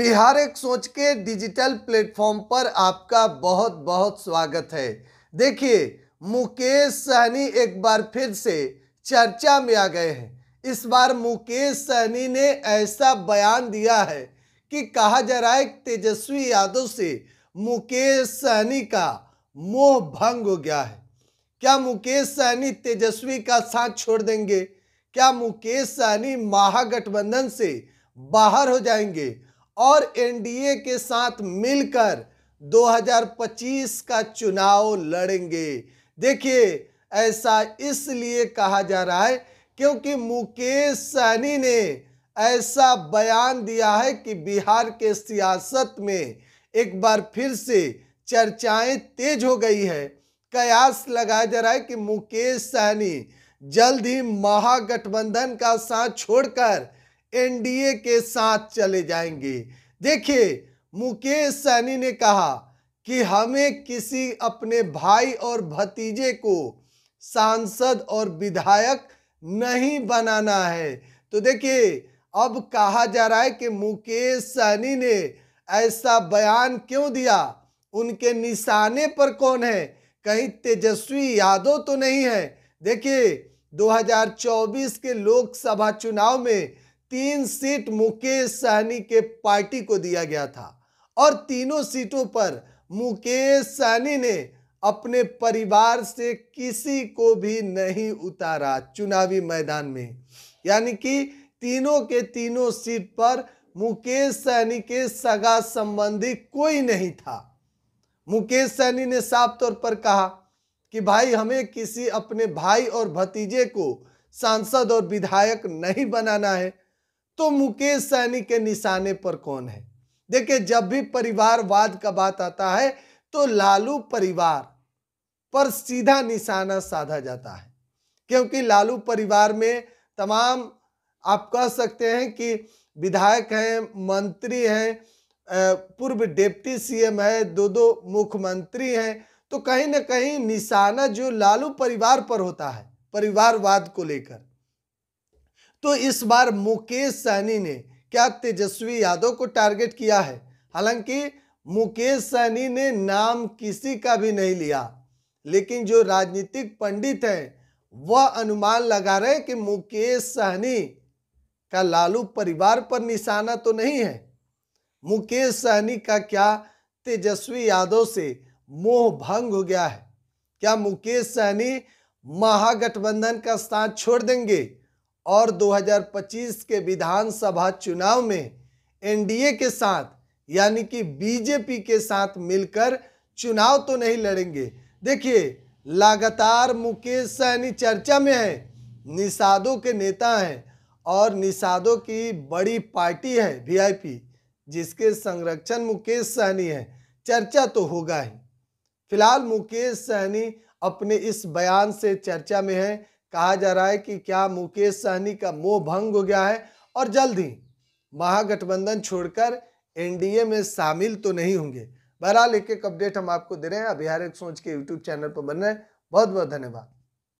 बिहार एक सोच के डिजिटल प्लेटफॉर्म पर आपका बहुत बहुत स्वागत है देखिए मुकेश सहनी एक बार फिर से चर्चा में आ गए हैं इस बार मुकेश सहनी ने ऐसा बयान दिया है कि कहा जा रहा है तेजस्वी यादव से मुकेश सहनी का मोह भंग हो गया है क्या मुकेश सहनी तेजस्वी का साथ छोड़ देंगे क्या मुकेश सहनी महागठबंधन से बाहर हो जाएंगे और एनडीए के साथ मिलकर 2025 का चुनाव लड़ेंगे देखिए ऐसा इसलिए कहा जा रहा है क्योंकि मुकेश सहनी ने ऐसा बयान दिया है कि बिहार के सियासत में एक बार फिर से चर्चाएं तेज हो गई है कयास लगाया जा रहा है कि मुकेश सहनी जल्द ही महागठबंधन का साथ छोड़कर एनडीए के साथ चले जाएंगे देखिए मुकेश सैनी ने कहा कि हमें किसी अपने भाई और भतीजे को सांसद और विधायक नहीं बनाना है तो देखिए अब कहा जा रहा है कि मुकेश सहनी ने ऐसा बयान क्यों दिया उनके निशाने पर कौन है कहीं तेजस्वी यादव तो नहीं है देखिए 2024 के लोकसभा चुनाव में तीन सीट मुकेश सहनी के पार्टी को दिया गया था और तीनों सीटों पर मुकेश सहनी ने अपने परिवार से किसी को भी नहीं उतारा चुनावी मैदान में यानी कि तीनों के तीनों सीट पर मुकेश सहनी के सगा संबंधी कोई नहीं था मुकेश सहनी ने साफ तौर पर कहा कि भाई हमें किसी अपने भाई और भतीजे को सांसद और विधायक नहीं बनाना है तो मुकेश सैनी के निशाने पर कौन है देखिए जब भी परिवारवाद का बात आता है तो लालू परिवार पर सीधा निशाना साधा जाता है क्योंकि लालू परिवार में तमाम आप कह सकते हैं कि विधायक हैं मंत्री हैं पूर्व डिप्टी सीएम है दो दो मुख्यमंत्री हैं तो कहीं ना कहीं निशाना जो लालू परिवार पर होता है परिवारवाद को लेकर तो इस बार मुकेश सहनी ने क्या तेजस्वी यादव को टारगेट किया है हालांकि मुकेश सहनी ने नाम किसी का भी नहीं लिया लेकिन जो राजनीतिक पंडित हैं वह अनुमान लगा रहे कि मुकेश सहनी का लालू परिवार पर निशाना तो नहीं है मुकेश सहनी का क्या तेजस्वी यादव से मोह भंग हो गया है क्या मुकेश सहनी महागठबंधन का साथ छोड़ देंगे और 2025 के विधानसभा चुनाव में एनडीए के साथ यानी कि बीजेपी के साथ मिलकर चुनाव तो नहीं लड़ेंगे देखिए लगातार मुकेश सहनी चर्चा में है निषादों के नेता हैं और निषादों की बड़ी पार्टी है वीआईपी जिसके संरक्षण मुकेश सहनी है चर्चा तो होगा ही फिलहाल मुकेश सहनी अपने इस बयान से चर्चा में है कहा जा रहा है कि क्या मुकेश सहनी का मोह भंग हो गया है और जल्द ही महागठबंधन छोड़कर एनडीए में शामिल तो नहीं होंगे बहरहाल एक एक अपडेट हम आपको दे रहे हैं अभिहार एक सोच के यूट्यूब चैनल पर बन रहे हैं बहुत बहुत धन्यवाद